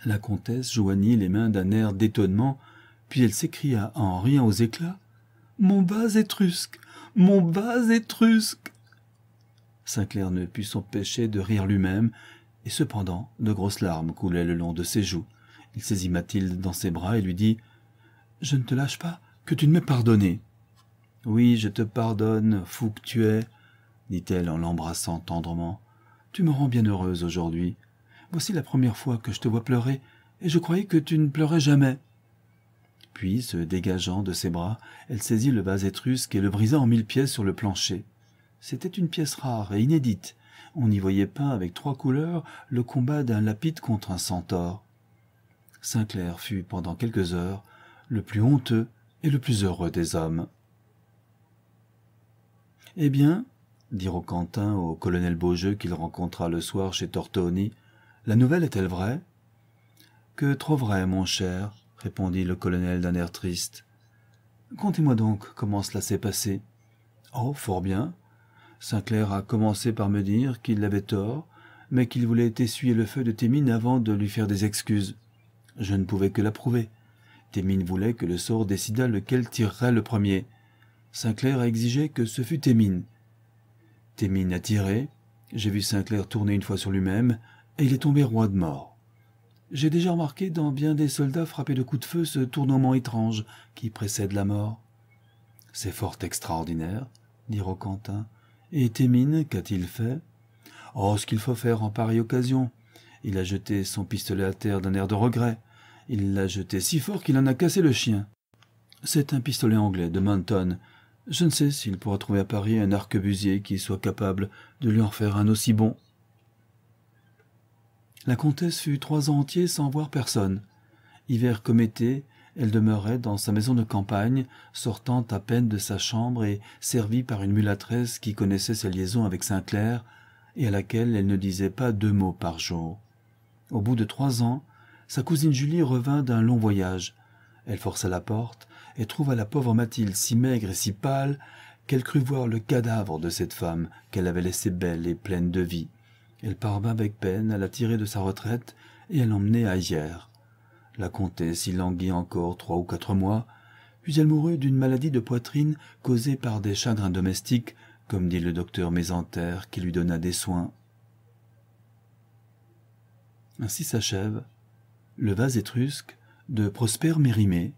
La comtesse joignit les mains d'un air d'étonnement, puis elle s'écria en riant aux éclats. Mon bas étrusque. Mon bas étrusque. Sinclair ne put s'empêcher de rire lui-même, et cependant de grosses larmes coulaient le long de ses joues. Il saisit Mathilde dans ses bras et lui dit. Je ne te lâche pas, que tu ne m'aies pardonné. Oui, je te pardonne, fou que tu es, dit-elle en l'embrassant tendrement. Tu me rends bien heureuse aujourd'hui. Voici la première fois que je te vois pleurer, et je croyais que tu ne pleurais jamais. Puis, se dégageant de ses bras, elle saisit le vase étrusque et le brisa en mille pièces sur le plancher. C'était une pièce rare et inédite. On y voyait peint avec trois couleurs le combat d'un lapide contre un centaure. Sinclair fut pendant quelques heures le plus honteux et le plus heureux des hommes. Eh bien, dire au Quentin au colonel Beaujeu qu'il rencontra le soir chez Tortoni. La nouvelle est-elle vraie Que trop vraie, mon cher, répondit le colonel d'un air triste. Contez-moi donc comment cela s'est passé. Oh, fort bien. Sinclair a commencé par me dire qu'il avait tort, mais qu'il voulait essuyer le feu de Témine avant de lui faire des excuses. Je ne pouvais que l'approuver. Témine voulait que le sort décidât lequel tirerait le premier. Sinclair a exigé que ce fût Témine. Témine a tiré. j'ai vu Sinclair tourner une fois sur lui-même, et il est tombé roi de mort. J'ai déjà remarqué dans bien des soldats frappés de coups de feu ce tournement étrange qui précède la mort. C'est fort extraordinaire, dit Roquentin. Et Témine, qu'a-t-il fait Oh, ce qu'il faut faire en pareille occasion. Il a jeté son pistolet à terre d'un air de regret. Il l'a jeté si fort qu'il en a cassé le chien. C'est un pistolet anglais de Manton je ne sais s'il pourra trouver à Paris un arquebusier qui soit capable de lui en faire un aussi bon. La comtesse fut trois ans entiers sans voir personne. Hiver comme été, elle demeurait dans sa maison de campagne, sortant à peine de sa chambre et servie par une mulâtresse qui connaissait sa liaison avec Saint-Clair et à laquelle elle ne disait pas deux mots par jour. Au bout de trois ans, sa cousine Julie revint d'un long voyage. Elle força la porte, et trouva la pauvre Mathilde si maigre et si pâle qu'elle crut voir le cadavre de cette femme qu'elle avait laissée belle et pleine de vie. Elle parvint avec peine à la tirer de sa retraite et à l'emmener à Hyères. La comtesse y languit encore trois ou quatre mois, puis elle mourut d'une maladie de poitrine causée par des chagrins domestiques, comme dit le docteur Mésentère qui lui donna des soins. Ainsi s'achève Le vase étrusque de Prosper Mérimée,